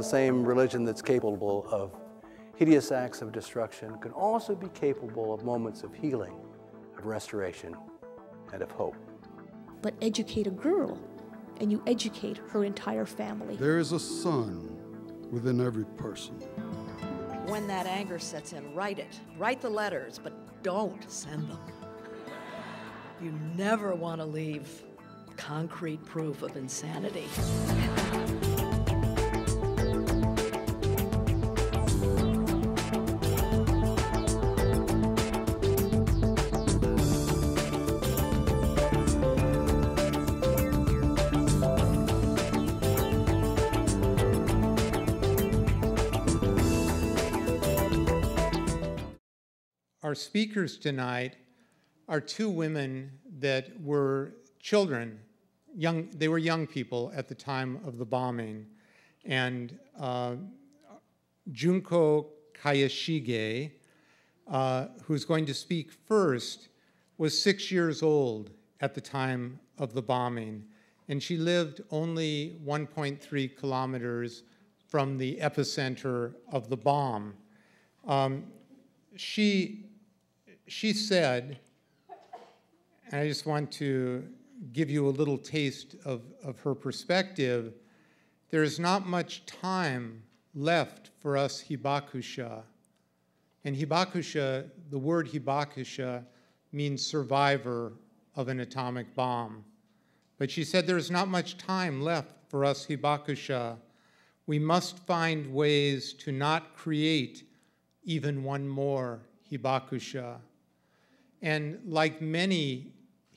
The same religion that's capable of hideous acts of destruction can also be capable of moments of healing, of restoration, and of hope. But educate a girl, and you educate her entire family. There is a son within every person. When that anger sets in, write it. Write the letters, but don't send them. You never want to leave concrete proof of insanity. our speakers tonight are two women that were children, young, they were young people at the time of the bombing. And uh, Junko Kayashige, uh, who's going to speak first, was six years old at the time of the bombing. And she lived only 1.3 kilometers from the epicenter of the bomb. Um, she she said, and I just want to give you a little taste of, of her perspective, there is not much time left for us hibakusha. And hibakusha, the word hibakusha means survivor of an atomic bomb. But she said there's not much time left for us hibakusha. We must find ways to not create even one more hibakusha. And like many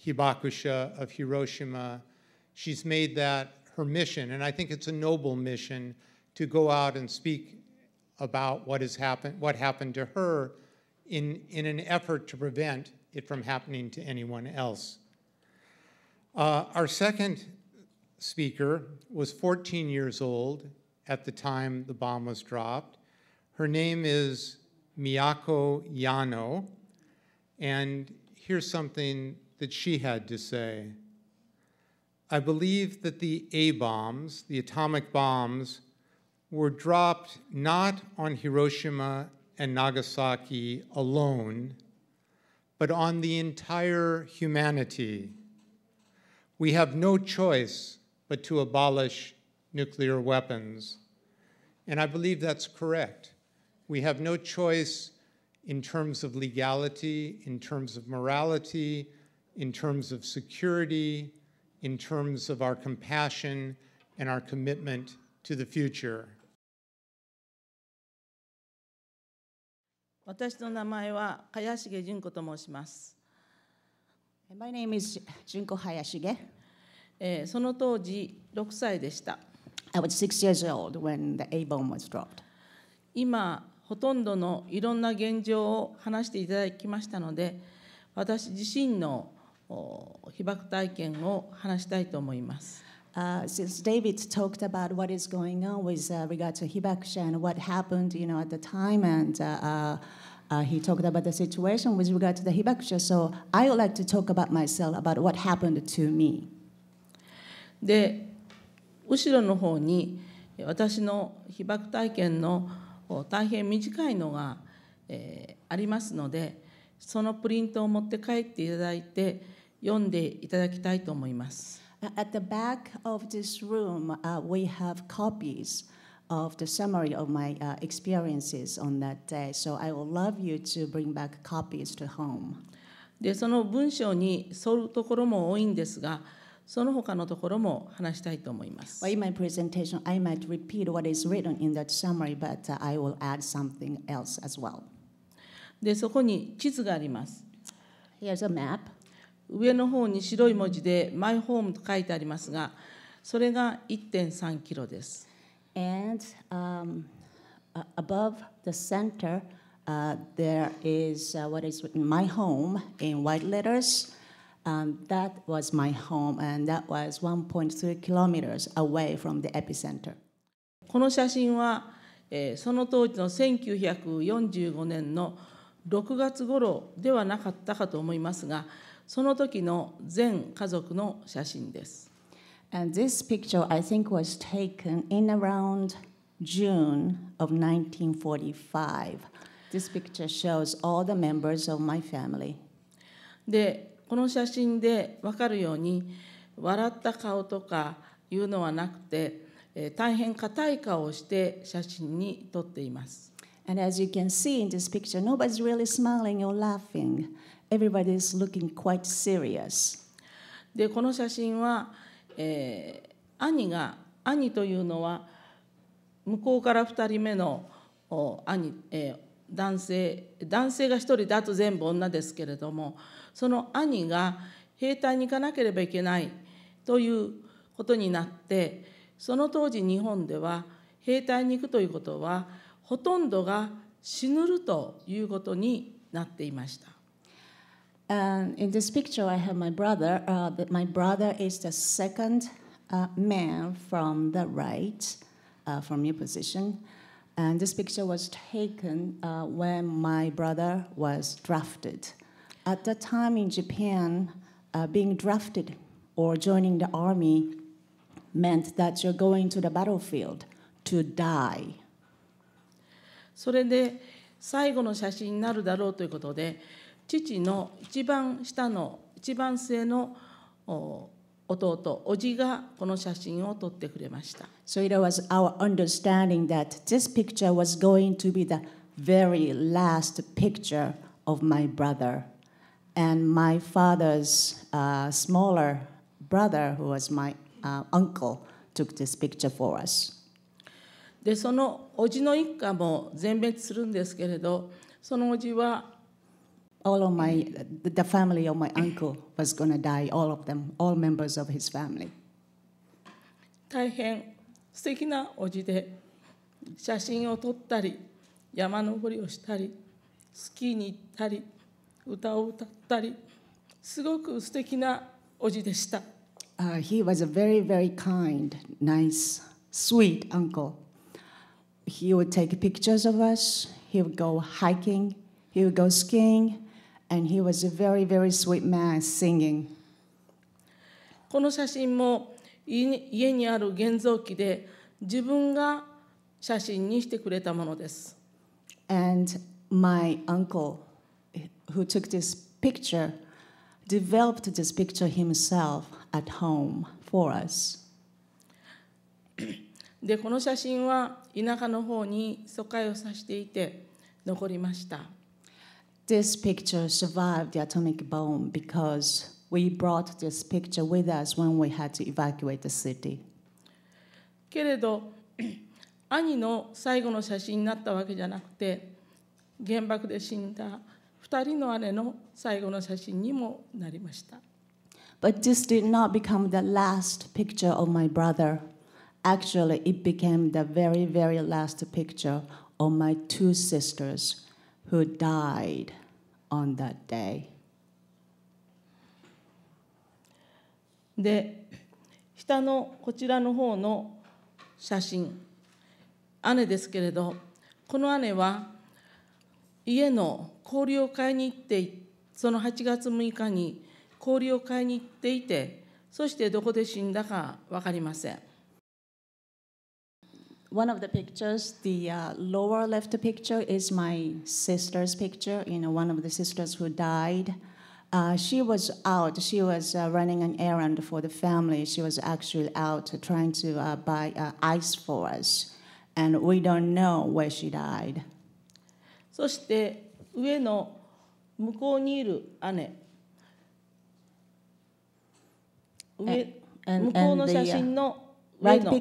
hibakusha of Hiroshima, she's made that her mission. And I think it's a noble mission to go out and speak about what has happened, what happened to her in, in an effort to prevent it from happening to anyone else. Uh, our second speaker was 14 years old at the time the bomb was dropped. Her name is Miyako Yano. And here's something that she had to say. I believe that the A bombs, the atomic bombs, were dropped not on Hiroshima and Nagasaki alone, but on the entire humanity. We have no choice but to abolish nuclear weapons. And I believe that's correct. We have no choice in terms of legality, in terms of morality, in terms of security, in terms of our compassion and our commitment to the future. 私の名前は茅重純子と申します。My name is 純子茅重。えー、その当時6歳でした。I eh, was six years old when the A bomb was dropped. 今ほとんどのいろんな現状を話していただきましたので私自身の被爆体験を話したいと思います。Uh, since David talked about what is going on with uh, regard to Hibakusha and what happened, you know, at the time, and uh, uh, he talked about the situation with regard to the Hibakusha, so I would like to talk about myself about what happened to me. で、後ろの方に私の被爆体験の大変短いのが、えー、ありますのでそのプリントを持って帰っていただいて読んでいただきたいと思います。At the back of this room,、uh, we have copies of the summary of my、uh, experiences on that day, so I would love you to bring back copies to home. でその文章に沿うところも多いんですが、その他のところも話したいと思います。Well, in my presentation, I might repeat what is written in that summary, but I will add something else as well. で、そこに地図があります。Here's a map. 上の方に白い文字で My Home と書いてありますが、それが1.3キロです。And、um, above the center, uh, there is、uh, what is written My Home in white letters. Um, that was my home, and that was 1.3 kilometers away from the epicenter. この写真は、えー、その当時の1945年の6月頃ではなかったかと思いますが、その時の全家族の写真です。And this picture, I think, was taken in around June of 1945. This picture shows all the members of my family. でこの写真で分かるように笑った顔とかいうのはなくて、大変硬い顔をして写真に撮っています。And as you can see in this picture, nobody's really smiling or laughing. Everybody is looking quite serious. で、この写真は、えー、兄が、兄というのは、向こうから2人目の兄、えー、男性、男性が1人だと全部女ですけれども、その兄が兵隊に行かなければいけないということになってその当時日本では兵隊に行くということはほとんどが死ぬるということになっていました。And in this picture, I have my brother. Uh, my brother is the second uh, man from the right, uh, from your position. And this picture was taken uh, when my brother was drafted. at that time in Japan, uh, being drafted or joining the army meant that you're going to the battlefield to die. それで最後の写真になるだろうということで父の一番下の一番末の弟おじがこの写真を撮ってくれました。So it was our understanding that this picture was going to be the very last picture of my brother. And my father's uh, smaller brother, who was my uh, uncle, took this picture for us. でそのおじの一家も全滅するんですけれど、そのおじは All of my, the family of my uncle was going to die, all of them, all members of his family. 大変素敵なおじで、写真を撮ったり、山登りをしたり、スキーに行ったり。歌を歌ったりすごく素敵なおじでした。Uh, he was a very, very kind, nice, sweet uncle. He would take pictures of us, he would go hiking, he would go skiing, and he was a very, very sweet man singing. この写真も家にある現像機で自分が写真にしてくれたものです。And my uncle who took this picture developed this picture himself at home for us. でこの写真は田舎の方に疎開をさせていて残りました。This picture survived the atomic bomb because we brought this picture with us when we had to evacuate the city. けれど兄の最後の写真になったわけじゃなくて原爆で死んだ 2人の姉の最後の写真にもなりました。But this did not become the last picture of my brother. Actually, it became the very, very last picture of my two sisters who died on that day. で、下のこちらの方の写真、姉ですけれど、この姉は家の氷を買いに行ってその8月6日に氷を買いに行っていてそしてどこで死んだか分かりません。One of the pictures, the uh, lower left picture is my sister's picture, you know, one of the sisters who died. Uh, she was out. She was uh, running an errand for the family. She was actually out trying to uh, buy uh, ice for us. And we don't know where she died. そして上の向こうにいる姉上向こうの写真の上の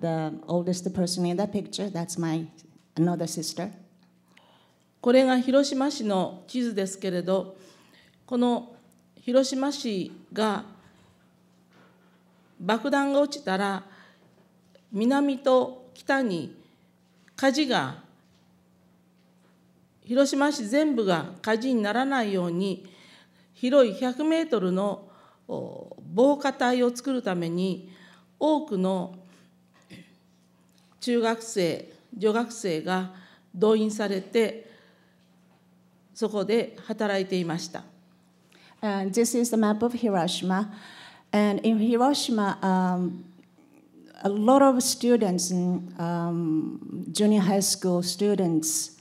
The oldest person in that picture, that's my another sister. これが広島市の地図ですけれど、この広島市が爆弾が落ちたら、南と北に火事が広島市全部が火事にならないように、広い100メートルの防火帯を作るために、多くの中学生、女学生が動員されて、そこで働いていました。And this is the map of Hiroshima. And in Hiroshima, um, a lot of students, um, junior high school students,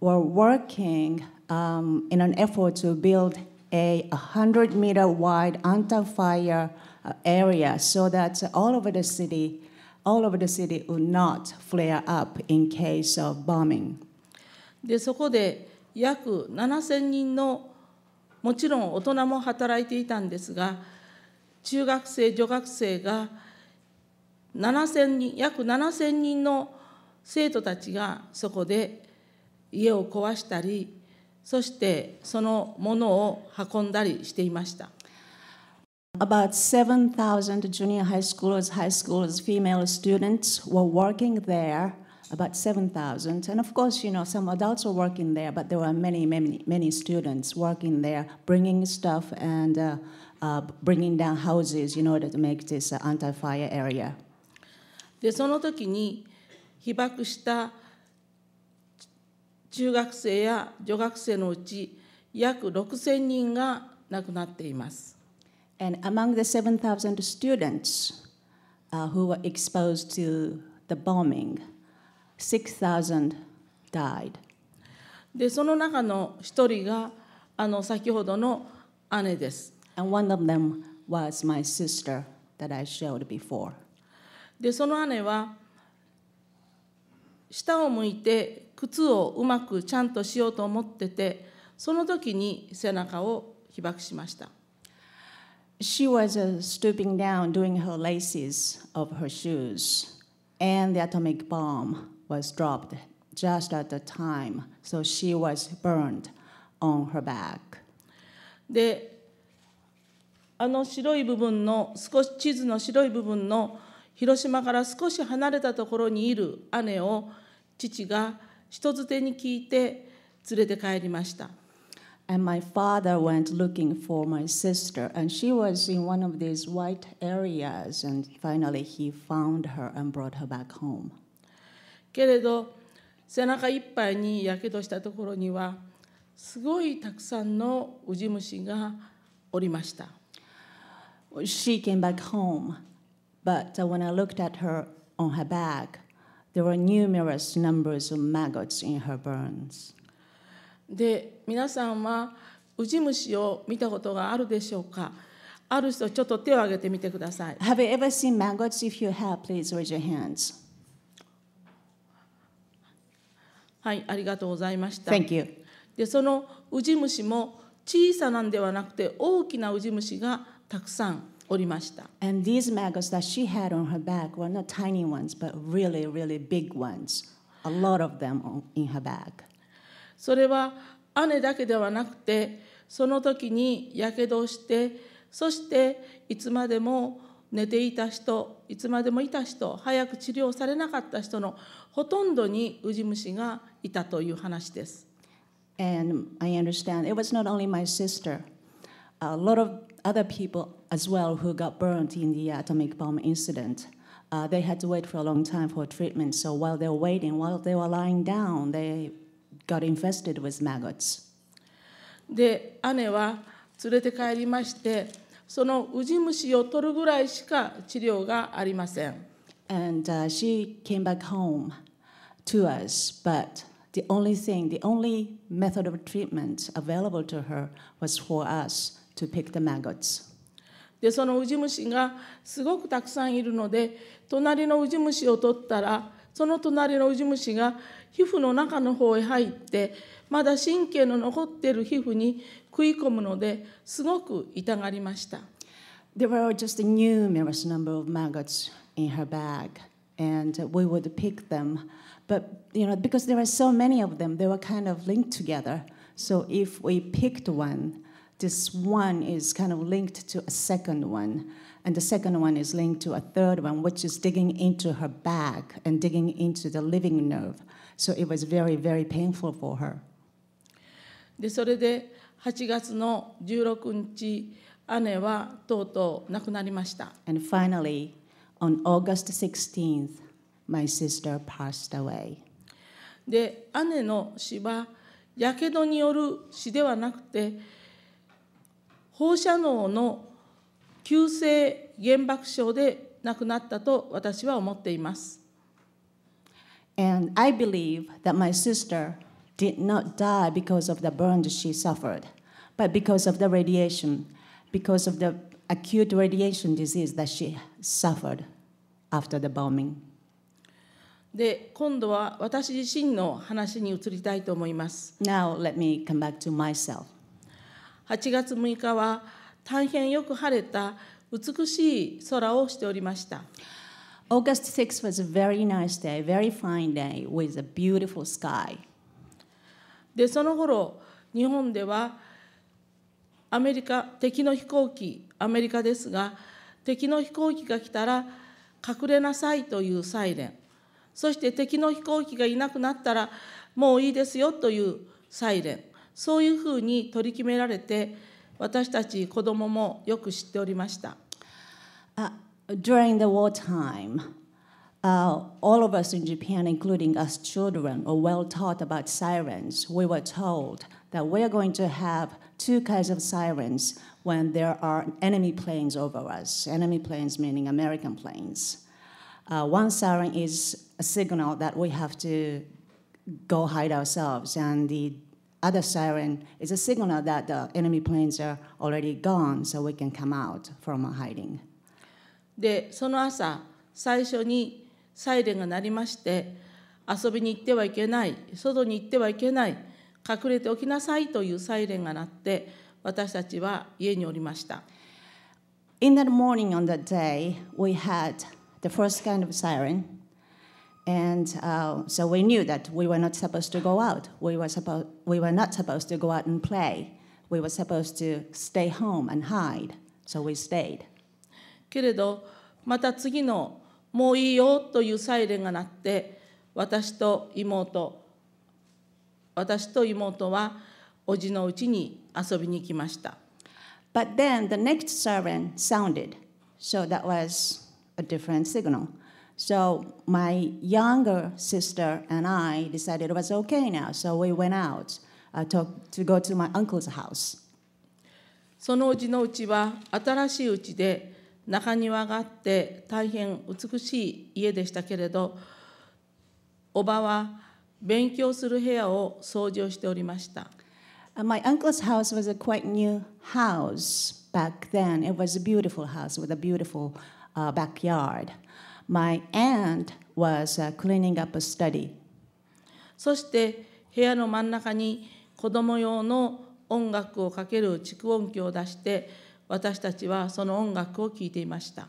were working um, in an effort to build a 100 meter wide anti fire uh, area so that all over the city, all over the city would not flare up in case of bombing. でそこで約7000人のもちろん大人も働いていたんですが中学生女学生が7000人約7000人の生徒たちがそこで家を壊したりそしてそのものを運んだりしていました。About 7,000 junior high schoolers, high schoolers, female students were working there, about 7,000. And of course, you know, some adults were working there, but there were many, many, many students working there, bringing stuff and uh, uh, bringing down houses in order to make this uh, anti fire area. でその時に被爆した中学生や女学生のうち約6000人が亡くなっています。And among the 7,000 students uh, who were exposed to the bombing, 6,000 died. で、その中の一人があの先ほどの姉です。And one of them was my sister that I showed before. で、その姉は下を向いて靴をうまくちゃんとしようと思っててその時に背中を被爆しました。She was stooping down doing her laces of her shoes, and the atomic bomb was dropped just at the time, so she was burned on her back. で、あの白い部分の少し地図の白い部分の広島から少し離れたところにいる姉を父が人づてに聞いて連れて帰りました。And my father went looking for my sister, and she was in one of these white areas, and finally he found her and brought her back home. けれど、背中いっぱいにやけどしたところには、すごいたくさんのウジ虫がおりました。She came back home. But when I looked at her on her back, there were numerous numbers of maggots in her burns. で皆さんはウジ虫を見たことがあるでしょうかある人ちょっと手を挙げてみてください。Have you ever seen maggots? If you have, please raise your hands. はい、ありがとうございました。Thank you. で、そのウジ虫も小さなんではなくて大きなウジ虫がたくさん。おりました。And these m a g t s that she had on her b a were not tiny ones, but really, really big ones. A lot of them in her bag. それは姉だけではなくて、その時にやけどをして、そしていつまでも寝ていた人、いつまでもいた人、早く治療されなかった人のほとんどにウジ虫がいたという話です。And I understand it was not only my sister. A lot of other people as well who got burned in the atomic bomb incident. Uh, they had to wait for a long time for treatment. So while they were waiting, while they were lying down, they got infested with maggots. で姉は連れて帰りましてそのウジ虫を取るぐらいしか治療がありません。And、uh, she came back home to us, but the only thing, the only method of treatment available to her was for us. to pick the maggots. でそのウジ虫がすごくたくさんいるので隣のウジ虫を取ったらその隣のウジ虫が皮膚の中の方へ入ってまだ神経の残っている皮膚に食い込むのですごく痛がりました。There were just a numerous number of maggots in her bag, and we would pick them. But you know, because there were so many of them, they were kind of linked together. So if we picked one, this one is kind of linked to a second one, and the second one is linked to a third one, which is digging into her back and digging into the living nerve. So it was very, very painful for her. でそれで8月の16日、姉はとうとう亡くなりました。And finally, on August 16th, my sister passed away. で、姉の死は、やけどによる死ではなくて、放射能の急性原爆症で亡くなったと私は思っています。And I believe that my sister did not die because of the burns she suffered, but because of the radiation, because of the acute radiation disease that she suffered after the bombing. で、今度は私自身の話に移りたいと思います。Now let me come back to myself. 8月6日は大変よく晴れた美しい空をしておりました。August 6 was a very nice day, very fine day with a beautiful sky. で、その頃、日本ではアメリカ、敵の飛行機、アメリカですが、敵の飛行機が来たら隠れなさいというサイレン、そして敵の飛行機がいなくなったらもういいですよというサイレン、そういうふうに取り決められて私たち子どももよく知っておりました。Uh, during the war time, uh, all of us in Japan, including us children, were well taught about sirens. We were told that we're going to have two kinds of sirens when there are enemy planes over us, enemy planes meaning American planes. Uh, one siren is a signal that we have to go hide ourselves, and the other siren is a signal that the enemy planes are already gone, so we can come out from hiding. で、その朝、最初にサイレンが鳴りまして、遊びに行ってはいけない、外に行ってはいけない、隠れておきなさいというサイレンが鳴って、私たちは家におりました。In that morning on that day, we had the first kind of siren. And uh, so we knew that we were not supposed to go out. We were, suppo- we were not supposed to go out and play. We were supposed to stay home and hide. So we stayed. けれど、また次のもういいよというサイレンが鳴って、私と妹、私と妹はおじのうちに遊びに来ました。But then the next siren sounded. So that was a different signal. So my younger sister and I decided it was okay now. So we went out uh, to, to go to my uncle's house. そのうちのうちは新しいうちで中庭があって大変美しい家でしたけれどおばは勉強する部屋を掃除をしておりました。My uncle's house was a quite new house back then. It was a beautiful house with a beautiful、uh, backyard. my aunt was cleaning up a study. そして部屋の真ん中に子供用の音楽をかける蓄音機を出して私たちはその音楽を聴いていました。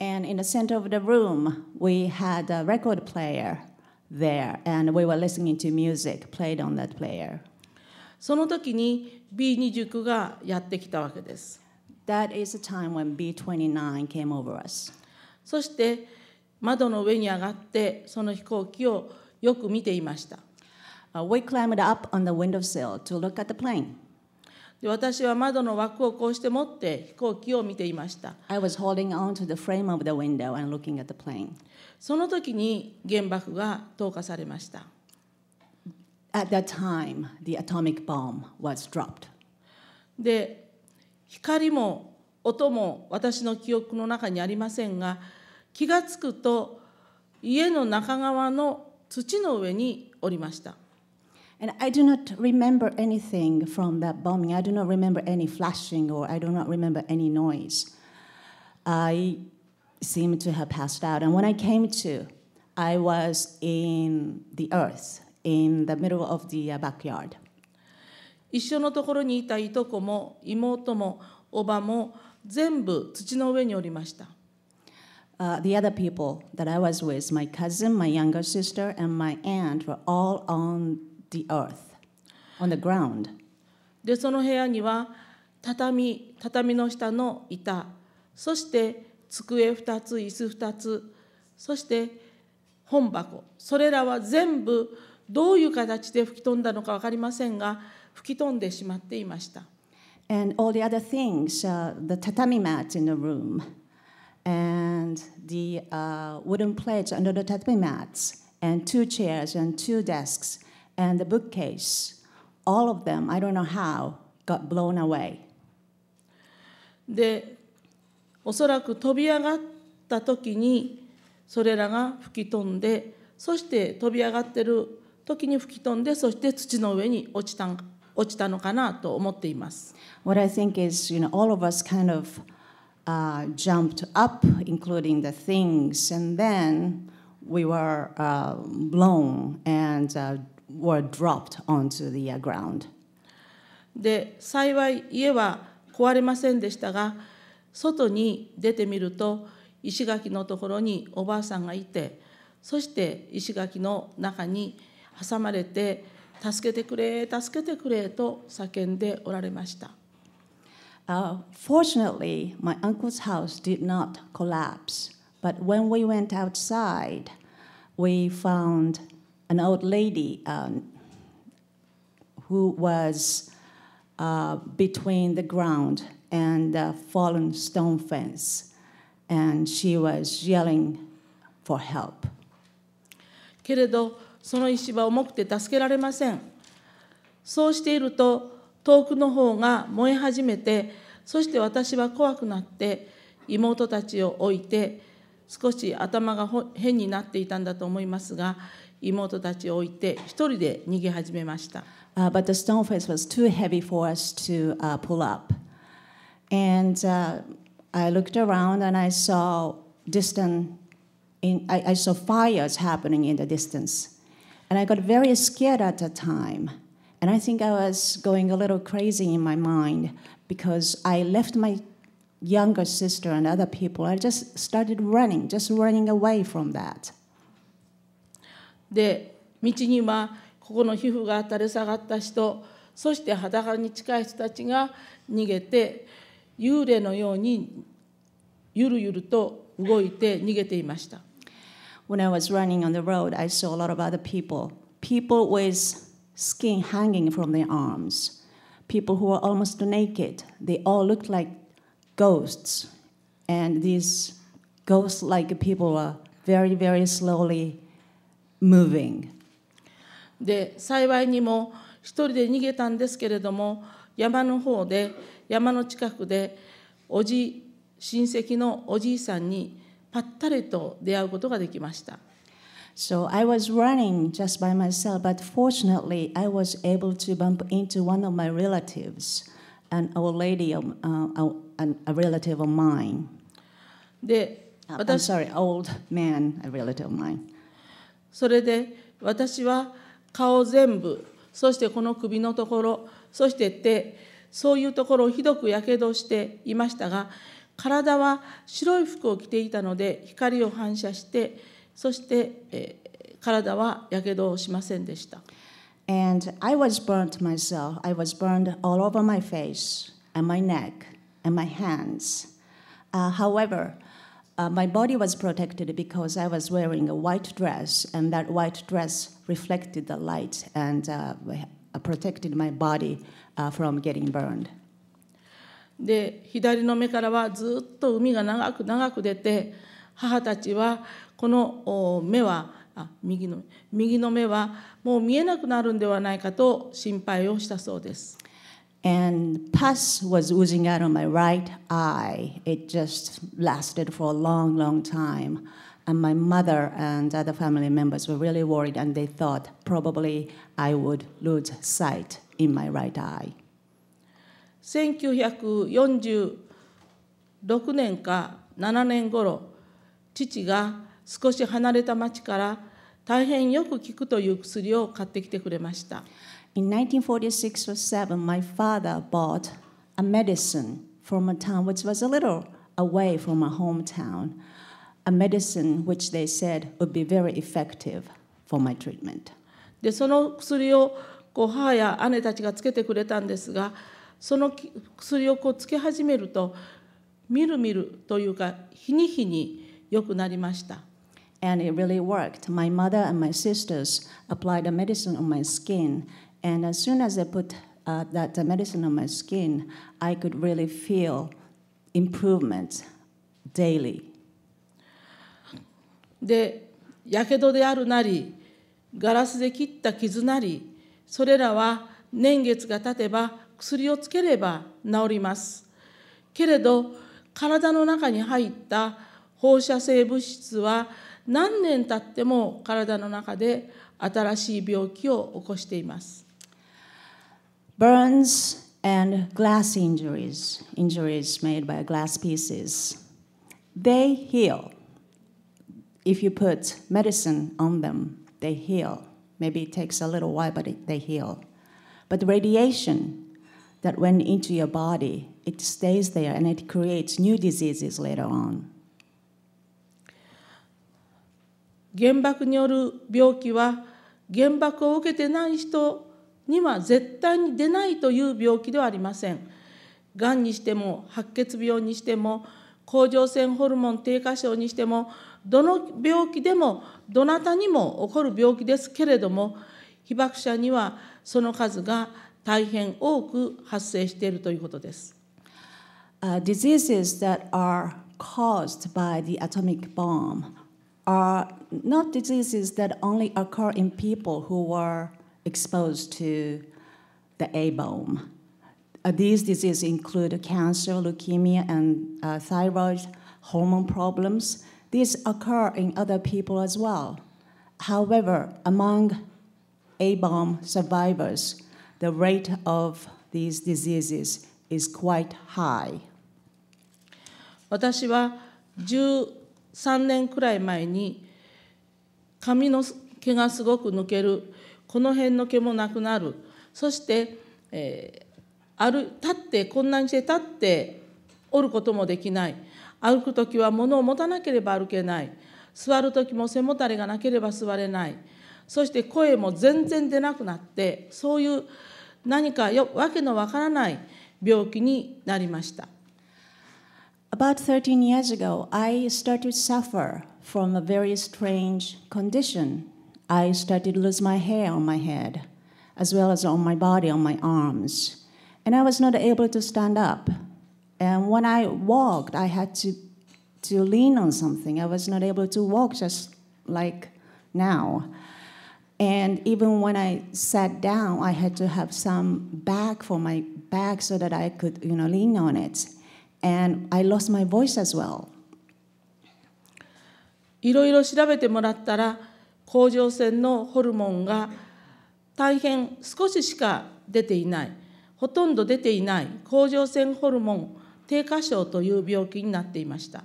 And in the center of the room, we had a record player there, and we were listening to music played on that player. その時に B29 がやってきたわけです。That is the time when B29 came over us. そして窓の上に上がってその飛行機をよく見ていました。Uh, we climbed up on the windowsill to look at the plane. で私は窓の枠をこうして持って飛行機を見ていました。I was holding on to the frame of the window and looking at the plane. その時に原爆が投下されました。At that time, the atomic bomb was dropped. で光も音も私の記憶の中にありませんが気がつくと家の中側の土の上におりました。And I do not remember anything from that bombing. I do not remember any flashing or I do not remember any noise. I seemed to have passed out. And when I came to, I was in the earth, in the middle of the backyard. 一緒のところにいたいとこも妹もおばも全部土の上におりました。Uh, the other people that I was with, my cousin, my younger sister, and my aunt, were all on the earth, on the ground. で、その部屋には畳、畳の下の板、そして机2つ、椅子2つ、そして本箱、それらは全部どういう形で吹き飛んだのか分かりませんが、吹き飛んでしまっていました。And all the other things, uh, the tatami mat in the room, and the uh, wooden plates under the tatami mats, and two chairs and two desks, and the bookcase, all of them, I don't know how, got blown away. で、おそらく飛び上がった時に、それらが吹き飛んで、そして飛び上がってる時に吹き飛んで、そして土の上に落ちたん落ちたのかなと思っています。What I think is, you know, all of us kind of uh, jumped up, including the things, and then we were uh, blown and uh, were dropped onto the uh, ground. で幸い家は壊れませんでしたが外に出てみると石垣のところにおばあさんがいてそして石垣の中に挟まれて助けてくれ、助けてくれと叫んでおられました。Uh, fortunately, my uncle's house did not collapse, but when we went outside, we found an old lady um, who was uh, between the ground and a fallen stone fence, and she was yelling for help. けれどその石は重くて助けられません。そうしていると、遠くの方が燃え始めて、そして私は怖くなって、妹たちを置いて、少し頭が変になっていたんだと思いますが、妹たちを置いて一人で逃げ始めました。Uh, but the stone face was too heavy for us to、uh, pull up. And、uh, I looked around and I saw distant, in, I, I saw fires happening in the distance. And I got very scared at that time. And I think I was going a little crazy in my mind because I left my younger sister and other people. I just started running, just running away from that. で、道にはここの皮膚が垂れ下がった人、そして裸に近い人たちが逃げて、幽霊のようにゆるゆると動いて逃げていました。when I was running on the road, I saw a lot of other people, people with skin hanging from their arms, people who were almost naked. They all looked like ghosts, and these ghost-like people were very, very slowly moving. で幸いにも一人で逃げたんですけれども山の方で山の近くでおじ親戚のおじいさんにぱったりと出会うことができました。So I was running just by myself, but fortunately I was able to bump into one of my relatives, an old lady, of, uh, a relative of mine. で、私 I'm sorry, old man, a relative of mine. それで私は顔全部、そしてこの首のところ、そして手、そういうところをひどくやけどしていましたが、体は白い服を着ていたので光を反射してそして、えー、体はやけどをしませんでした。And I was b u r n e myself. I was burned all over my face and my neck and my hands. Uh, however, uh, my body was protected because I was wearing a white dress, and that white dress reflected the light and uh, protected my body from getting burned. で左の目からはずっと海が長く長く出て母たちはこの目はあ右の右の目はもう見えなくなるんではないかと心配をしたそうです。And pus was oozing out of my right eye. It just lasted for a long, long time. And my mother and other family members were really worried, and they thought probably I would lose sight in my right eye. 1946年か7年頃父が少し離れた町から大変よく効くという薬を買ってきてくれました。In 1946 or 7, my father bought a medicine from a town which was a little away from my hometown, a medicine which they said would be very effective for my treatment. でその薬をこう母や姉たちがつけてくれたんですが、その薬をこうつけ始めるとみるみるというか日に日に良くなりました。And it really worked. My mother and my sisters applied the medicine on my skin. And as soon as I put uh, that the medicine on my skin, I could really feel improvement daily. で、やけどであるなり、ガラスで切った傷なり、それらは年月が経てば薬をつければ治ります。けれど体の中に入った放射性物質は何年経っても体の中で新しい病気を起こしています。Burns and glass injuries, injuries made by glass pieces, they heal. If you put medicine on them, they heal. Maybe it takes a little while, but they heal. But radiation that went into your body, it stays there and it creates new diseases later on. 原爆による病気は原爆を受けてない人には絶対に出ないという病気ではありません。がんにしても白血病にしても甲状腺ホルモン低下症にしてもどの病気でもどなたにも起こる病気ですけれども被爆者にはその数が大変多く発生しているということです。Uh, diseases that are caused by the atomic bomb are not diseases that only occur in people who were exposed to the A bomb. Uh, these diseases include cancer, leukemia, and uh, thyroid hormone problems. These occur in other people as well. However, among A bomb survivors, the rate of these diseases is quite high. 私は13年くらい前に髪の毛がすごく抜けるこの辺の毛もなくなるそして、えー、歩立ってこんなにして立っておることもできない歩く時は物を持たなければ歩けない座る時も背もたれがなければ座れない。そして声も全然出なくなってそういう何かよ訳のわからない病気になりました。About 13 years ago, I started to suffer from a very strange condition. I started to lose my hair on my head, as well as on my body, on my arms. And I was not able to stand up. And when I walked, I had to, to lean on something. I was not able to walk just like now. And even when I sat down, I had to have some bag for my back so that I could, you know, lean on it. And I lost my voice as well. いろいろ調べてもらったら、甲状腺のホルモンが大変少ししか出ていない、ほとんど出ていない甲状腺ホルモン低下症という病気になっていました。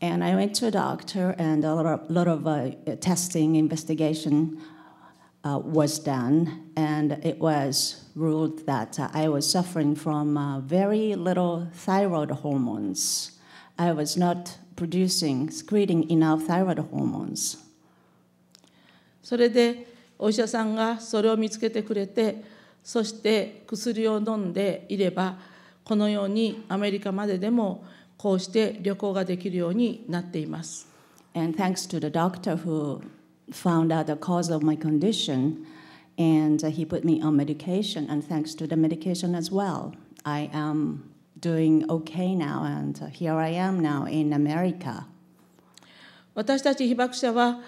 And I went to a doctor, and a lot of, lot of uh, testing, investigation uh, was done, and it was ruled that uh, I was suffering from uh, very little thyroid hormones. I was not producing, secreting enough thyroid hormones. So, それでお医者さんがそれを見つけてくれて、そして薬を飲んでいれば、このようにアメリカまででもこうして旅行ができるようになっています。And thanks to the doctor who found out the cause of my condition, and he put me on medication, and thanks to the medication as well, I am doing okay now, and here I am now in America. 私たち被爆者は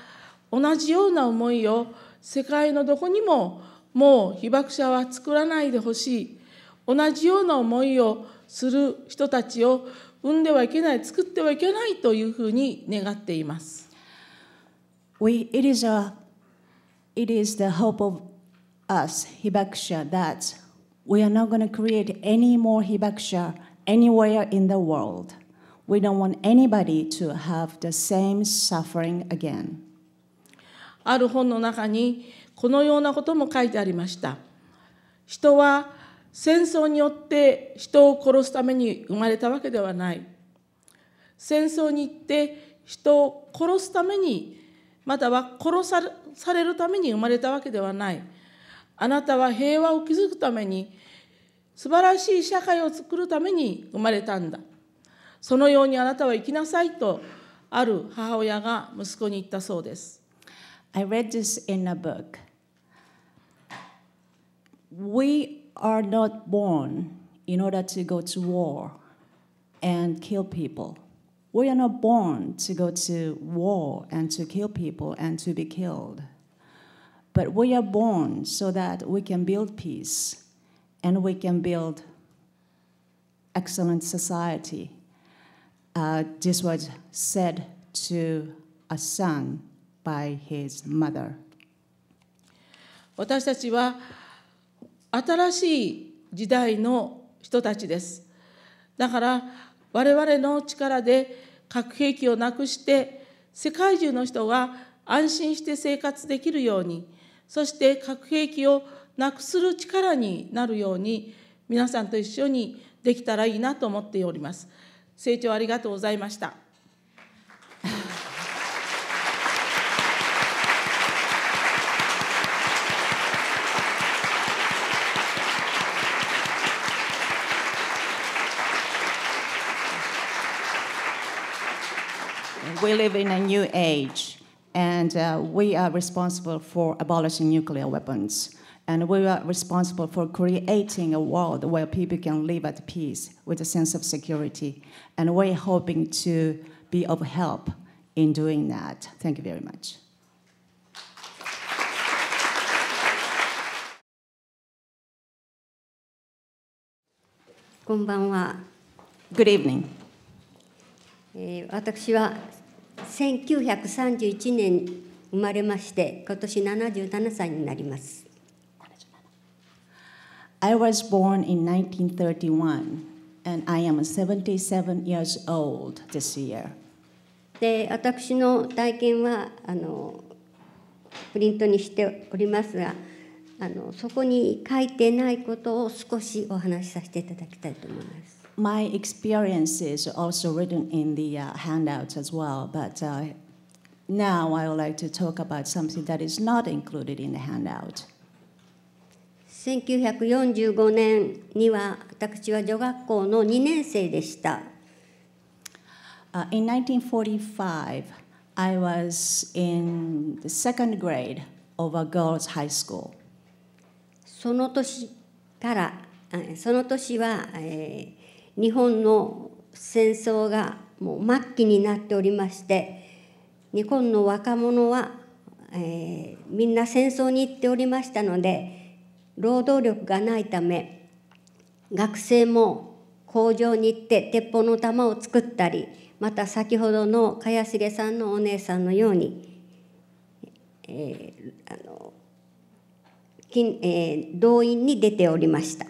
同じような思いを世界のどこにももう被爆者は作らないでほしい同じような思いをする人たちを産んではいけない作ってはいけないというふうに願っています。We, it is a, it is the hope of us, Hibakusha, that we are not going to create any more Hibakusha anywhere in the world. We don't want anybody to have the same suffering again. ある本の中にこのようなことも書いてありました。人は戦争によって人を殺すために生まれたわけではない戦争に行って人を殺すためにまたは殺されるために生まれたわけではないあなたは平和を築くために素晴らしい社会を作るために生まれたんだそのようにあなたは生きなさいとある母親が息子に言ったそうです I read this in a book We are not born in order to go to war and kill people. We are not born to go to war and to kill people and to be killed. But we are born so that we can build peace and we can build excellent society. Uh, this was said to a son by his mother. 私たちは新しい時代の人たちです。だから我々の力で核兵器をなくして世界中の人が安心して生活できるようにそして核兵器をなくする力になるように皆さんと一緒にできたらいいなと思っております。成長ありがとうございました。we live in a new age, and uh, we are responsible for abolishing nuclear weapons. And we are responsible for creating a world where people can live at peace with a sense of security. And we're hoping to be of help in doing that. Thank you very much. Good evening. Eh, 私は1931年生まれまして今年77歳になります I was born in 1931 and I am 77 years old this year で私の体験はあのプリントにしておりますがあのそこに書いてないことを少しお話しさせていただきたいと思います my experience is also written in the uh, handouts as well, but uh, now I would like to talk about something that is not included in the handout. 1945年には私は女学校の2年生でした。Uh, in 1945, I was in the second grade of a girls' high school. Uh, 日本の戦争がもう末期になっておりまして日本の若者は、えー、みんな戦争に行っておりましたので労働力がないため学生も工場に行って鉄砲の弾を作ったりまた先ほどの茅重さんのお姉さんのように、えーあのえー、動員に出ておりました。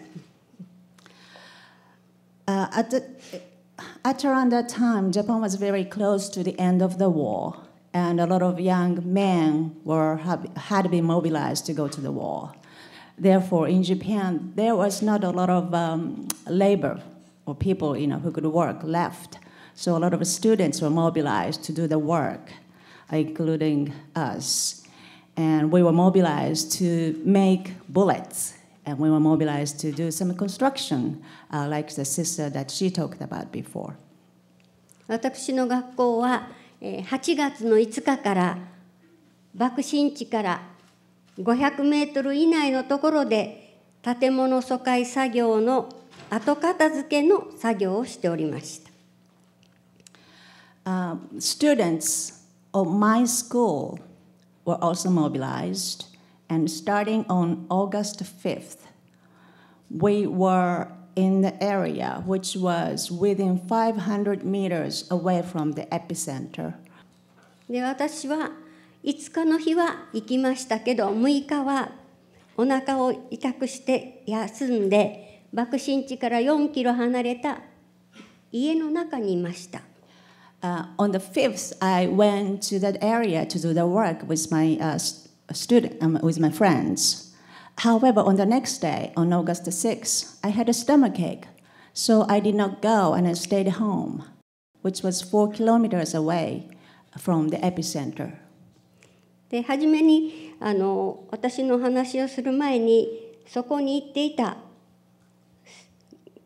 Uh, at, the, at around that time, Japan was very close to the end of the war, and a lot of young men were, have, had been mobilized to go to the war. Therefore, in Japan, there was not a lot of um, labor or people you know, who could work left. So a lot of students were mobilized to do the work, including us. And we were mobilized to make bullets And we were mobilized to do some construction, uh, like the sister that she talked about before. 私の学校は8月の5日から爆心地から500メートル以内のところで建物疎開作業の後片付けの作業をしておりました。Uh, students of my school were also mobilized and starting on August 5th, we were in the area which was within 500 meters away from the epicenter. て私は5日の日は行きましたけと4キロ離れた家の中にいました uh on the 5th, I went to that area to do the work with my、uh, student, um, with my friends. However, on the next day, on August 6th, I had a stomachache, so I did not go and I stayed home, which was four kilometers away from the epicenter. で初めにあの私の話をする前にそこに行っていた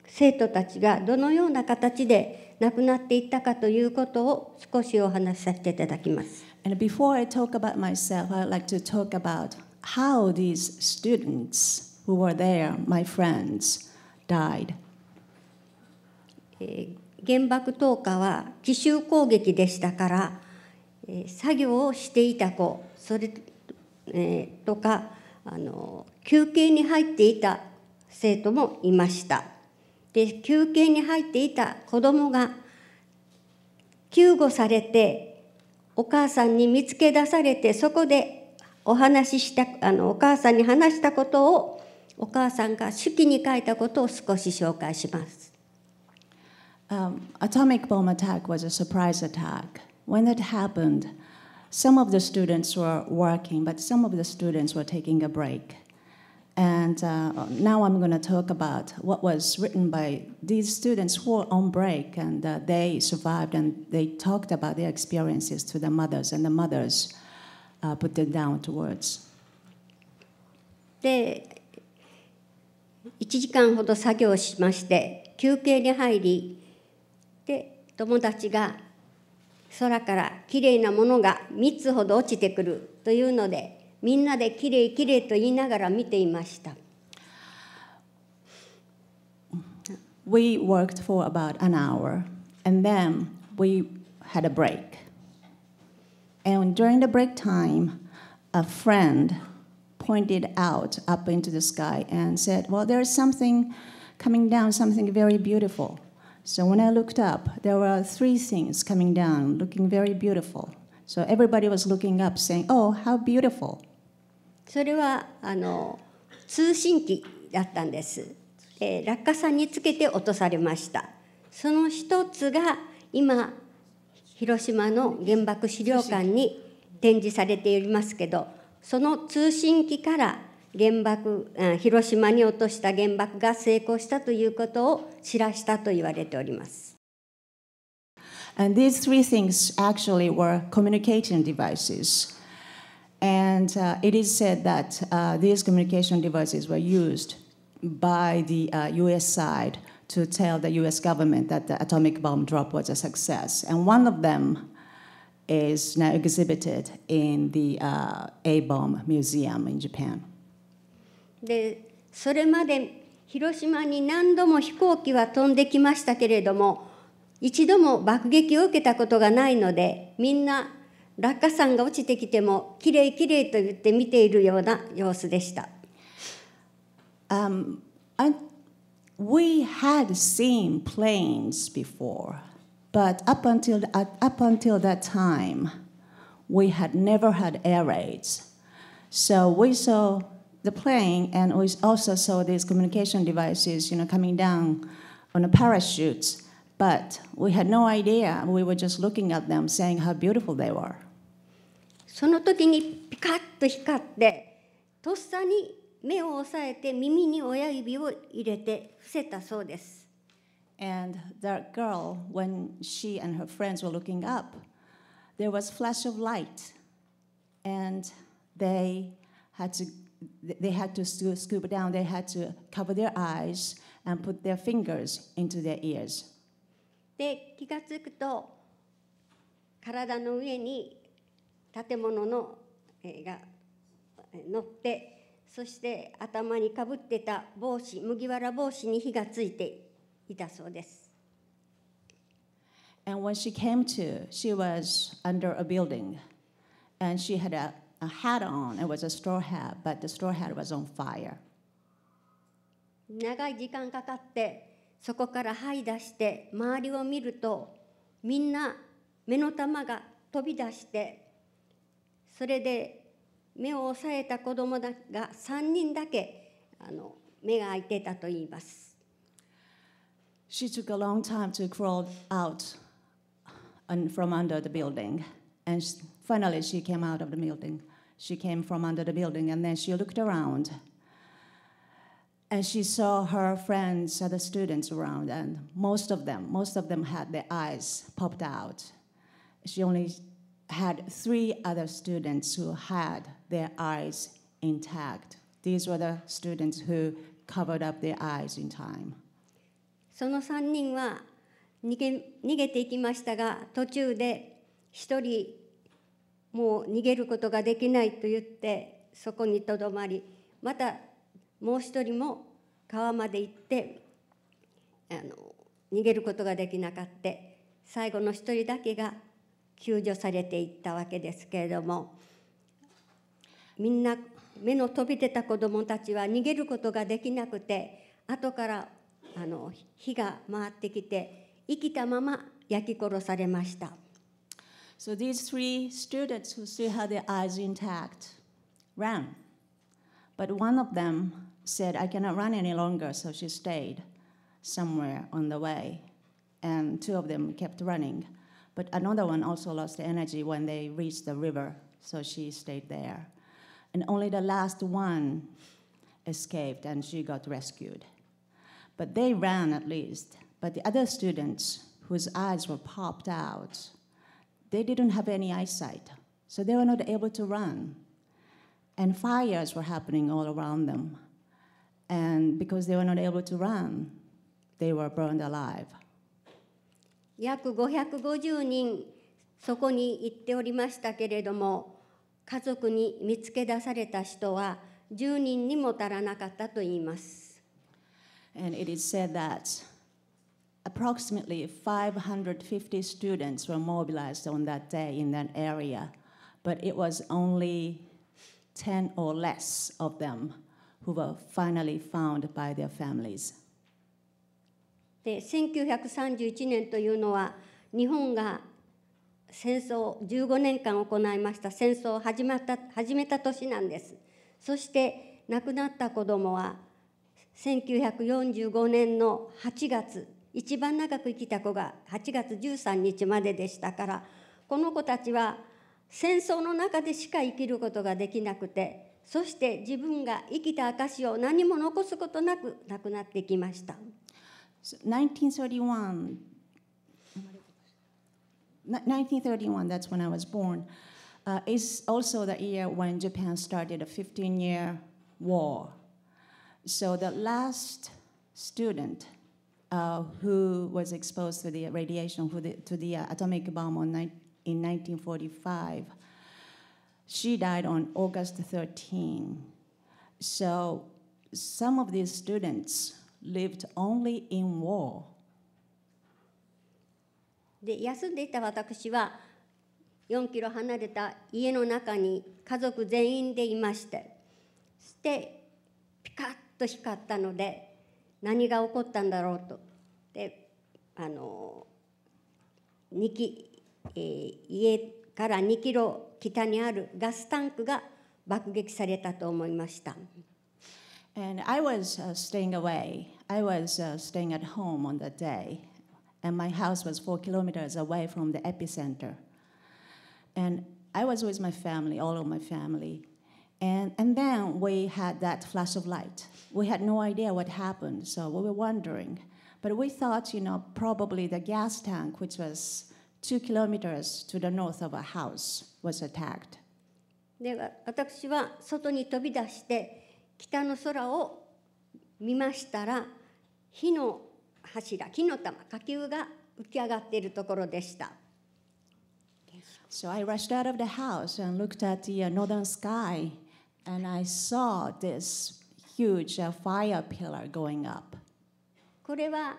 生徒たちがどのような形で亡くなっていったかということを少しお話しさせていただきます。And before I talk about myself, I l d like to talk about how these students who were there, my friends, died. 原爆投下は奇襲攻撃でしたから作業をしていた子それ、えー、とかあの休憩に入っていた生徒もいましたで休憩に入っていた子どもが救護されてお母さんに見つけ出されてそこでお話ししたあのお母さんに話したことをお母さんが手記に書いたことを少し紹介します。Um, atomic bomb attack was a surprise attack. When i t happened, some of the students were working, but some of the students were taking a break. And uh, now I'm going to talk about what was written by these students who were on break and uh, they survived and they talked about their experiences to their mothers, and the mothers uh, put them down to words. で1時間ほど作業しまして休憩に入りで友達が空からきれいなものが3つほど落ちてくるというのでみんなできれいきれいと言いながら見ていました。We worked for about an hour and then we had a break. And during the break time, a friend pointed out up into the sky and said, Well, there is something coming down, something very beautiful. So when I looked up, there were three things coming down, looking very beautiful. So everybody was looking up, saying, Oh, how beautiful. それはあの通信機だったんです、えー、落下傘につけて落とされましたその一つが今広島の原爆資料館に展示されていますけどその通信機から原爆広島に落とした原爆が成功したということを知らしたと言われております。And these three things actually were c o m m u n i c a t i o n devices. And uh, it is said that uh, these communication devices were used by the uh, US side to tell the US government that the atomic bomb drop was a success. And one of them is now exhibited in the uh, A bomb museum in Japan. でそれまで広島に何度も飛行機は飛んできましたけれども一度も爆撃を受けたことがないのでみんな落下山が落ちてきてもきれいきれいと言って見ているような様子でした。Um, I, we had seen planes before, but up until, up until that time, we had never had air raids. So we saw the plane and we also saw these communication devices, you know, coming down on a parachute. But we had no idea. We were just looking at them, saying how beautiful they were. その時にピカッと光って、とっさに目を押さえて耳に親指を入れて伏せたそうです。And that girl, when she and her friends were looking up, there was flash of light, and they had to they had to scoop down. They had to cover their eyes and put their fingers into their ears. で気が付くと体の上に建物の、えー、が乗ってそして頭にかぶってた帽子麦わら帽子に火がついていたそうです。And when she came to, she was under a building and she had a, a hat on. It was a straw hat, but the straw hat was on fire. 長い時間かかってそこから這い出して周りを見るとみんな目の玉が飛び出してそれで目を押さえた子どもが3人だけあの目が開いてたといいます。She took a long time to crawl out and from under the building. And finally, she came out of the building. She came from under the building and then she looked around. and she saw her friends, other students around, and most of them, most of them had their eyes popped out. She only had three other students who had their eyes intact. These were the students who covered up their eyes in time. その3人は逃げ逃げていきましたが、途中で1人もう逃げることができないと言って、そこにとどまり、またもう一人も川まで行ってあの逃げることができなかった最後の一人だけが救助されていったわけですけれどもみんな目の飛び出た子どもたちは逃げることができなくて後からあの火が回ってきて生きたまま焼き殺されました。So these three students who still had their eyes intact ran, but one of them said, I cannot run any longer, so she stayed somewhere on the way. And two of them kept running. But another one also lost the energy when they reached the river, so she stayed there. And only the last one escaped and she got rescued. But they ran at least. But the other students whose eyes were popped out, they didn't have any eyesight, so they were not able to run. And fires were happening all around them. And because they were not able to run, they were burned alive. 約550人そこに行っておりましたけれども家族に見つけ出された人は10人にも足らなかったといいます。And is said that approximately 550 students were mobilized on that day in that area, but it was only 10 or less of them who were finally found by their families. で1931年というのは日本が戦争15年間行いました戦争を始まった始めた年なんですそして亡くなった子どもは1945年の8月一番長く生きた子が8月13日まででしたからこの子たちは戦争の中でしか生きることができなくてそして自分が生きた証を何も残すことなく亡くなってきました。1931, that's when I was born, uh, is also the year when Japan started a 15 year war. So the last student uh, who was exposed to the radiation, the, to the atomic bomb on, in 1945, She died on August 13. So some of these students lived only in war. で休んでいた私は4キロ離れた家の中に家族全員でいましてそしてピカッと光ったので何が起こったんだろうとであの2キ、えー、家から2キロ北にあるガスタンクが爆撃されたと思いました。And I was uh, staying away. I was uh, staying at home on that day. And my house was four kilometers away from the epicenter. And I was with my family, all of my family. And, and then we had that flash of light. We had no idea what happened, so we were wondering. But we thought, you know, probably the gas tank, which was two kilometers to the north of our house was attacked. で私は外に飛び出して北の空を見ましたら火の柱火の玉火球が浮き上がっているところでした。So I rushed out of the house and looked at the northern sky and I saw this huge fire pillar going up. これは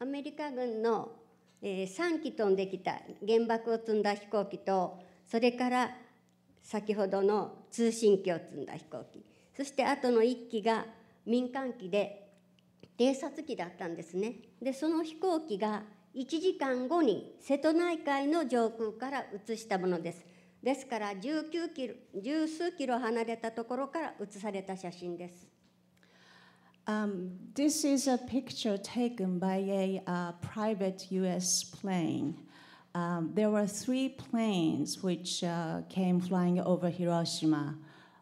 アメリカ軍のえー、3機飛んできた原爆を積んだ飛行機とそれから先ほどの通信機を積んだ飛行機そしてあとの1機が民間機で偵察機だったんですねでその飛行機が1時間後に瀬戸内海の上空から移したものですですから19キロ十数キロ離れたところから写された写真です Um, this is a picture taken by a uh, private US plane. Um, there were three planes which uh, came flying over Hiroshima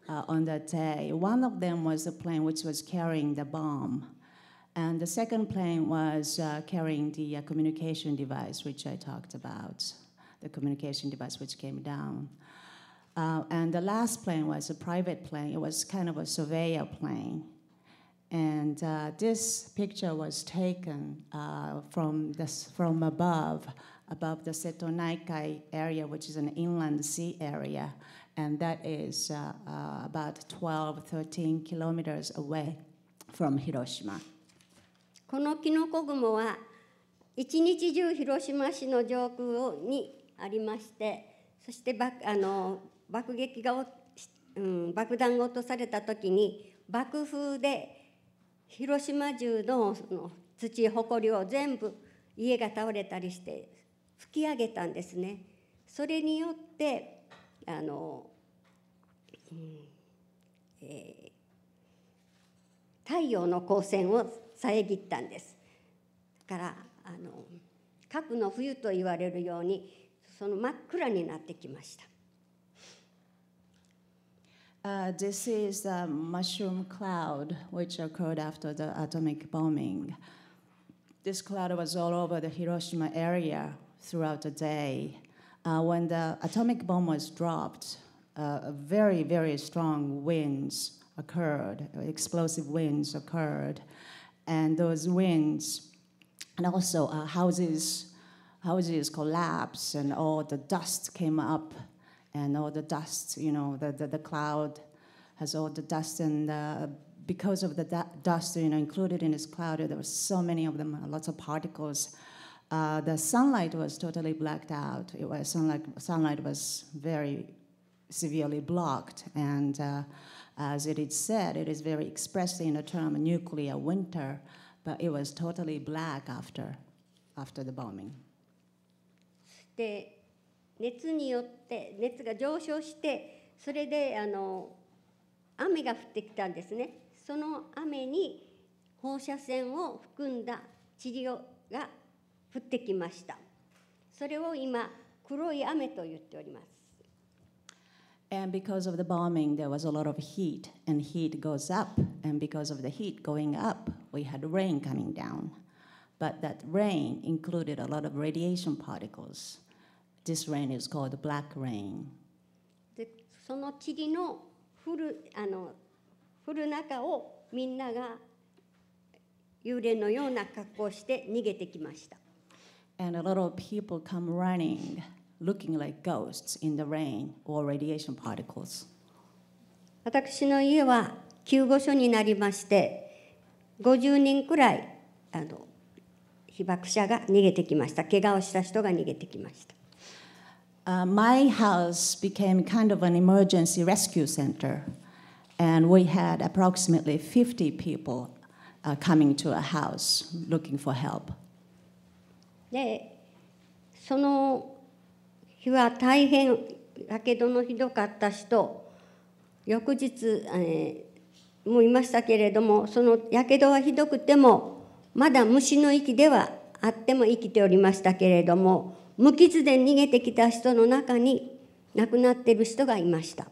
uh, on that day. One of them was the plane which was carrying the bomb, and the second plane was uh, carrying the uh, communication device which I talked about, the communication device which came down. Uh, and the last plane was a private plane, it was kind of a surveyor plane. And uh, this picture was taken uh, from, this, from above, above the Setonaikai area, which is an inland sea area. And that is uh, uh about 12, 13 kilometers away from Hiroshima. このキノコ雲は一日中広島市の上空にありましてそして爆あの爆撃が、うん、爆弾が落とされた時に爆風で広島中のその土ほこりを全部家が倒れたりして吹き上げたんですね。それによってあの、うんえー、太陽の光線を遮ったんです。だからあの核の冬と言われるようにその真っ暗になってきました。Uh, this is a mushroom cloud which occurred after the atomic bombing. This cloud was all over the Hiroshima area throughout the day. Uh, when the atomic bomb was dropped, uh, very, very strong winds occurred, explosive winds occurred. And those winds, and also uh, houses, houses collapsed, and all the dust came up and all the dust, you know, the, the, the cloud has all the dust and uh, because of the dust, you know, included in this cloud, there were so many of them, uh, lots of particles. Uh, the sunlight was totally blacked out. It was sunlight, sunlight was very severely blocked. And uh, as it is said, it is very expressed in the term nuclear winter, but it was totally black after, after the bombing. 熱によって熱が上昇してそれであの雨が降ってきたんですねその雨に放射線を含んだ治療が降ってきましたそれを今黒い雨と言っております And because of the bombing, there was a lot of heat, and heat goes up. And because of the heat going up, we had rain coming down. But that rain included a lot of radiation particles. This rain is called black rain. でその塵の降るあの降る中をみんなが幽霊のような格好をして逃げてきました。And a lot of people come running, looking like ghosts in the rain or radiation particles. 私の家は救護所になりまして、50人くらいあの被爆者が逃げてきました。怪我をした人が逃げてきました。uh, my house became kind of an emergency rescue center, and we had approximately 50 people uh, coming to a house looking for help. でその日は大変やけどのひどかった人翌日、えー、もいましたけれどもそのやけどはひどくてもまだ虫の息ではあっても生きておりましたけれども無傷で逃げてきた人の中に亡くなっている人がいました。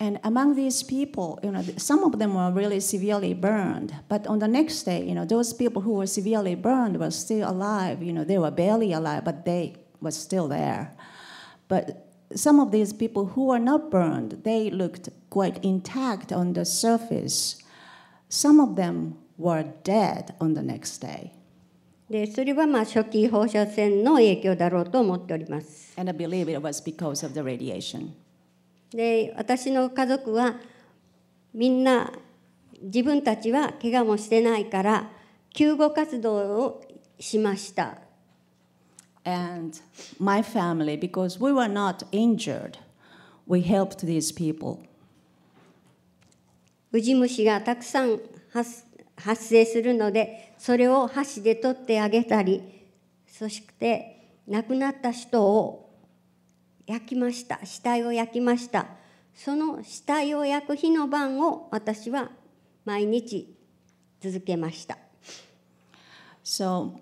And among these people, you know, some of them were really severely burned. But on the next day, you know, those people who were severely burned were still alive. You know, they were barely alive, but they were still there. But some of these people who were not burned, they looked quite intact on the surface. Some of them were dead on the next day. でそれはまあ初期放射線の影響だろうと思っております。And I believe it was because of the radiation. で私の家族はみんな自分たちは怪我もしてないから救護活動をしました。And my family, because we were not injured, we helped these people. ウジ虫がたくさん発生するのでそれを箸で取ってあげたりそして亡くなった人を焼きました死体を焼きましたその死体を焼く日の晩を私は毎日続けました。So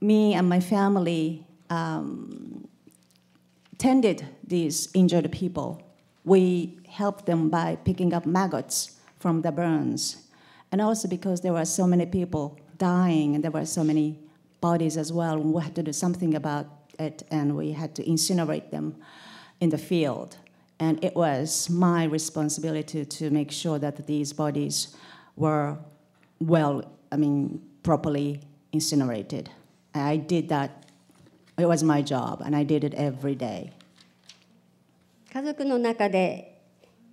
me and my family、um, tended these injured people. We helped them by picking up maggots from the burns. And also because there were so many people dying, and there were so many bodies as well. And we had to do something about it, and we had to incinerate them in the field. And it was my responsibility to make sure that these bodies were well, I mean, properly incinerated. And I did that. It was my job, and I did it every day. 家族の中で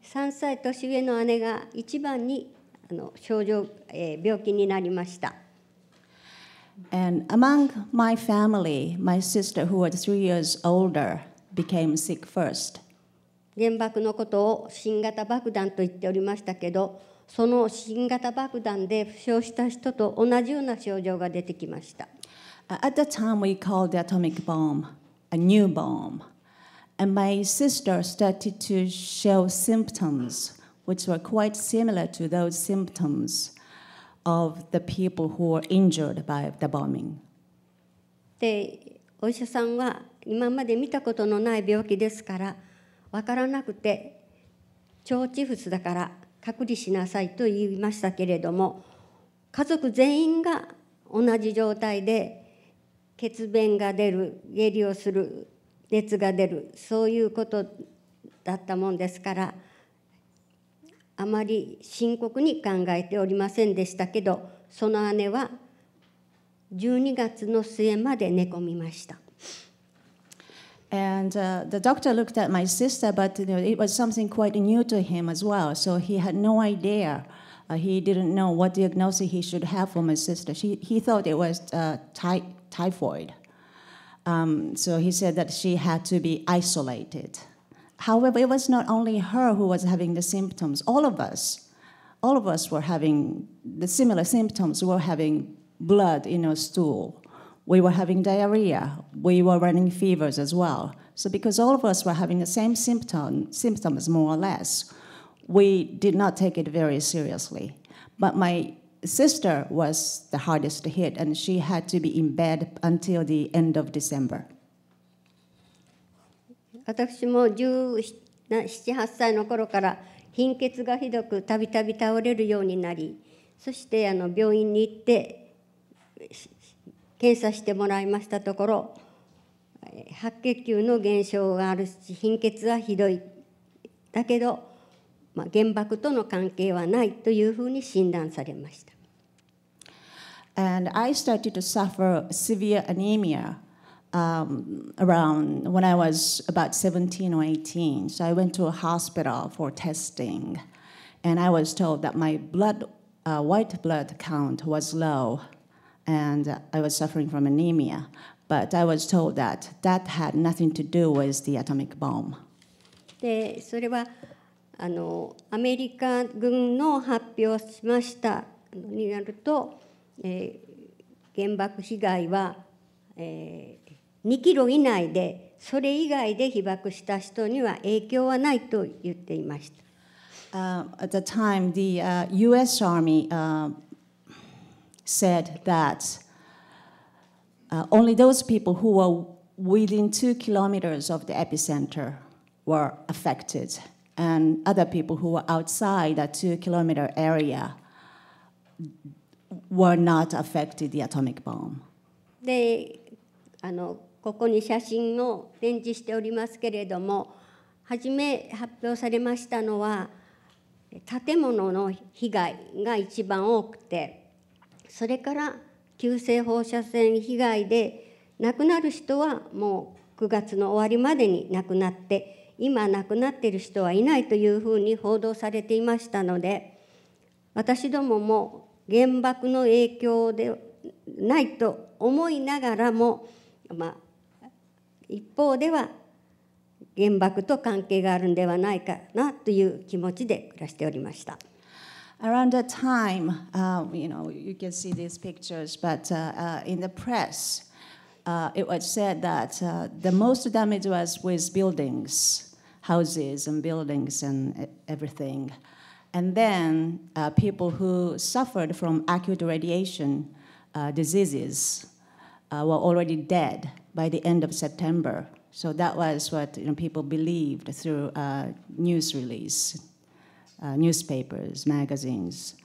3歳年上の姉が一番にあの症状、えー、病気になりました。and among my family, my sister, who was three years older, became sick first. 原爆のことを新型爆弾と言っておりましたけど、その新型爆弾で負傷した人と同じような症状が出てきました。At the time, we called the atomic bomb a new bomb. And my sister started to show symptoms which were quite similar to those symptoms of the people who were injured by the bombing. で、お医者さんは今まで見たことのない病気ですから分からなくて腸チフスだから隔離しなさいと言いましたけれども家族全員が同じ状態で血便が出る下痢をする熱が出るそういうことだったもんですから。あまり深刻に考えておりませんでしたけどその姉は12月の末まで寝込みました。And uh, the doctor looked at my sister, but you know, it was something quite new to him as well. So he had no idea. Uh, he didn't know what diagnosis he should have for my sister. She, he thought it was uh, ty typhoid. Um, so he said that she had to be isolated. However, it was not only her who was having the symptoms, all of us, all of us were having the similar symptoms. We were having blood in our stool. We were having diarrhea. We were running fevers as well. So because all of us were having the same symptom, symptoms, more or less, we did not take it very seriously. But my sister was the hardest hit, and she had to be in bed until the end of December. 私も178歳の頃から貧血がひどくたびたび倒れるようになりそしてあの病院に行って検査してもらいましたところ白血球の減少があるし貧血はひどいだけど、まあ、原爆との関係はないというふうに診断されました。And I started to suffer severe anemia um, around when I was about 17 or 18. So I went to a hospital for testing, and I was told that my blood, uh, white blood count was low, and I was suffering from anemia. But I was told that that had nothing to do with the atomic bomb. でそれはあのアメリカ軍の発表しましたになると、えー、原爆被害は、えー、2キロ以内でそれ以外で被爆した人には影響はないと言っていました。Uh, at the time, the uh, U.S. Army uh, said that uh, only those people who were within two kilometers of the epicenter were affected, and other people who were outside a two-kilometer area were not affected the atomic bomb. であのここに写真を展示しておりますけれども初め発表されましたのは建物の被害が一番多くてそれから急性放射線被害で亡くなる人はもう9月の終わりまでに亡くなって今亡くなっている人はいないというふうに報道されていましたので私どもも原爆の影響でないと思いながらも、まあ、一方では原爆と関係があるんではないかなという気持ちで暮らしておりました。Around t h a time, uh, you know, you can see these pictures, but uh, uh, in the press, uh, it was said that uh, the most damage was with buildings, houses and buildings and everything. And then uh, people who suffered from acute radiation uh, diseases uh, were already dead. by the end of September. So that was what you know, people believed through uh, news release, uh, newspapers, magazines.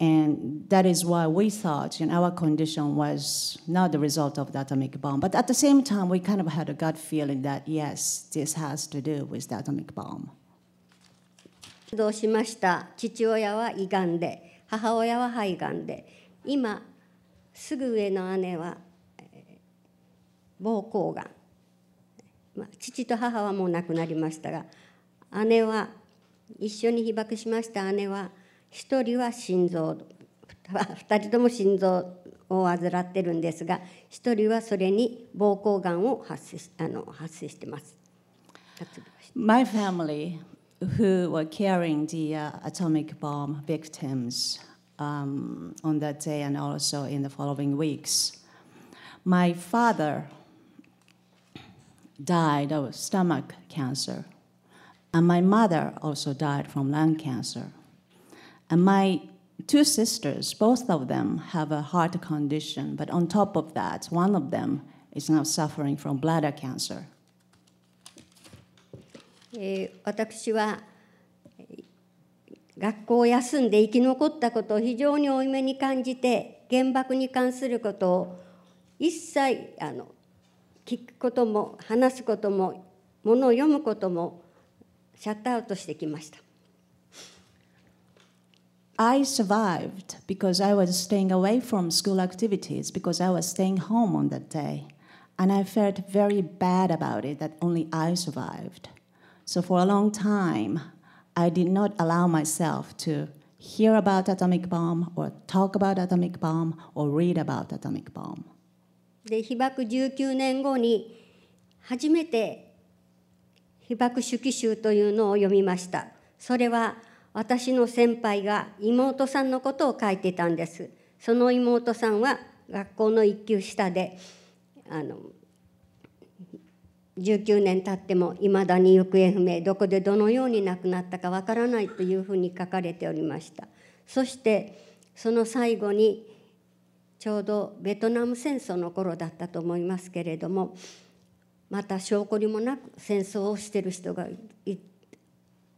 And that is why we thought you know, our condition was not the result of the atomic bomb. But at the same time, we kind of had a gut feeling that, yes, this has to do with the atomic bomb. 動しました父親は胃がんで母親は肺がんで今すぐ上の姉は膀胱がん、まあ、父と母はもう亡くなりましたが姉は一緒に被爆しました姉は一人は心臓2人とも心臓を患ってるんですが1人はそれに膀胱がんを発生あの発生してます。My family who were carrying the uh, atomic bomb victims um, on that day and also in the following weeks. My father died of stomach cancer. And my mother also died from lung cancer. And my two sisters, both of them have a heart condition, but on top of that, one of them is now suffering from bladder cancer. えー、私は学校を休んで生き残ったことを非常に負い目に感じて原爆に関することを一切あの eh, 聞くことも話すことも物を読むこともシャットアウトしてきました。I survived because I was staying away from school activities because I was staying home on that day. And I felt very bad about it that only I survived. So for a long time, I did not allow myself to hear about atomic bomb or talk about atomic bomb or read about atomic bomb. で被爆19年後に初めて被爆手記集というのを読みましたそれは私の先輩が妹さんのことを書いてたんですその妹さんは学校の一級下であの19年経ってもいまだに行方不明どこでどのように亡くなったかわからないというふうに書かれておりましたそしてその最後にちょうどベトナム戦争の頃だったと思いますけれどもまた証拠にもなく戦争をしてる人がい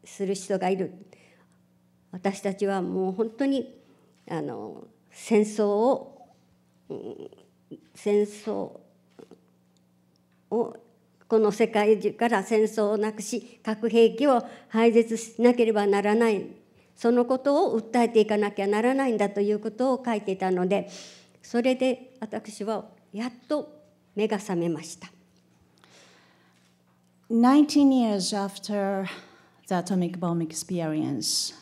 する人がいる私たちはもう本当にあの戦争を、うん、戦争をこの世界中から戦争をなくし核兵器を廃絶しなければならないそのことを訴えていかなきゃならないんだということを書いていたのでそれで私はやっと目が覚めました。19 years after the atomic bomb experience,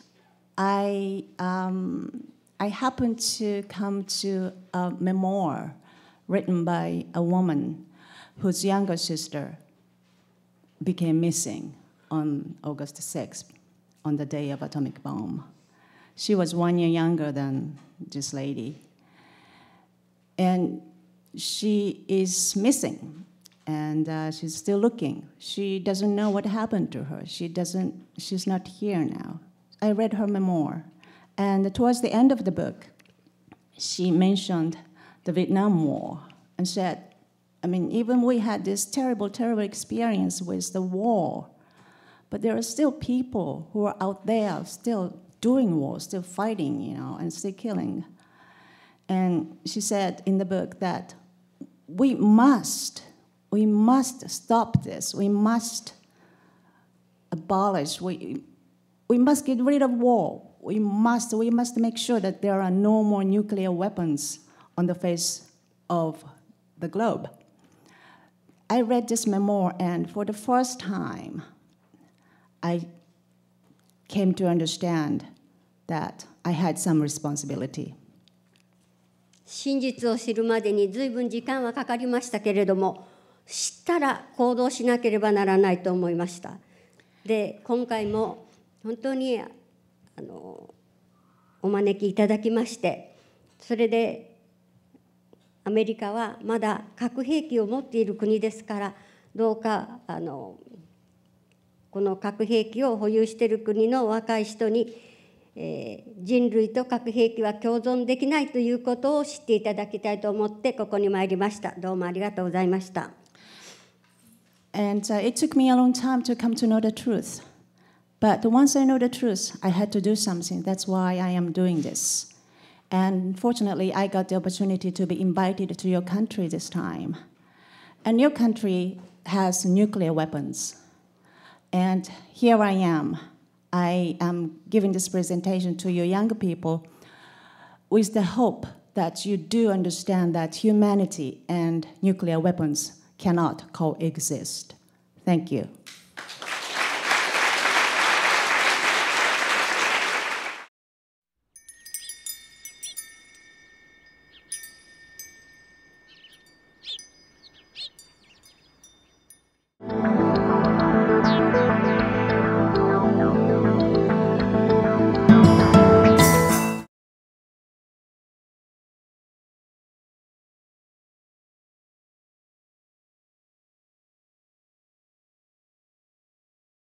I, um, I happened to come to a memoir written by a woman whose younger sister became missing on August 6th, on the day of atomic bomb. She was one year younger than this lady and she is missing and uh, she's still looking she doesn't know what happened to her she doesn't she's not here now i read her memoir and towards the end of the book she mentioned the vietnam war and said i mean even we had this terrible terrible experience with the war but there are still people who are out there still doing war still fighting you know and still killing and she said in the book that we must, we must stop this. We must abolish, we, we must get rid of war. We must, we must make sure that there are no more nuclear weapons on the face of the globe. I read this memoir, and for the first time, I came to understand that I had some responsibility. 真実を知るまでに随分時間はかかりましたけれども知ったら行動しなければならないと思いましたで今回も本当にあのお招きいただきましてそれでアメリカはまだ核兵器を持っている国ですからどうかあのこの核兵器を保有している国の若い人にえー、人類と核兵器は共存できないということを知っていただきたいと思ってここに参りましたどうもありがとうございました And、uh, it took me a long time to come to know the truth But once I know the truth I had to do something that's why I am doing this And fortunately I got the opportunity to be invited to your country this time And your country has nuclear weapons And here I am I am giving this presentation to your younger people with the hope that you do understand that humanity and nuclear weapons cannot coexist. Thank you.